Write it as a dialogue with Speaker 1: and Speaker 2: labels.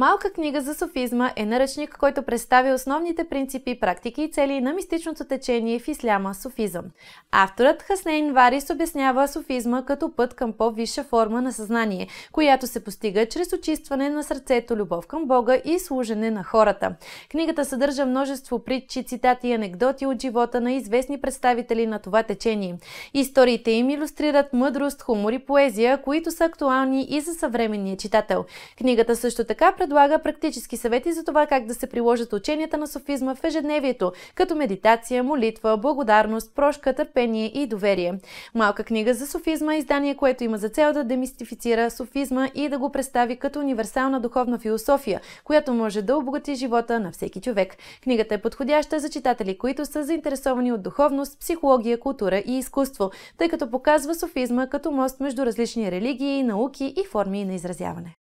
Speaker 1: Малка книга за софизма е наръчник, който представя основните принципи, практики и цели на мистичното течение в исляма софизъм. Авторът Хаснейн Варис обяснява софизма като път към по-висша форма на съзнание, която се постига чрез очистване на сърцето, любов към Бога и служене на хората. Книгата съдържа множество притчи, цитати и анекдоти от живота на известни представители на това течение. Историите им иллюстрират мъдрост, хумор и поезия, които са актуални и за съвременния читател. Книгата също така предлага практически съвети за това как да се приложат ученията на софизма в ежедневието, като медитация, молитва, благодарност, прошка, търпение и доверие. Малка книга за софизма, издание, което има за цел да демистифицира софизма и да го представи като универсална духовна философия, която може да обогати живота на всеки човек. Книгата е подходяща за читатели, които са заинтересовани от духовност, психология, култура и изкуство, тъй като показва софизма като мост между различни религии, науки и форми на изразяване.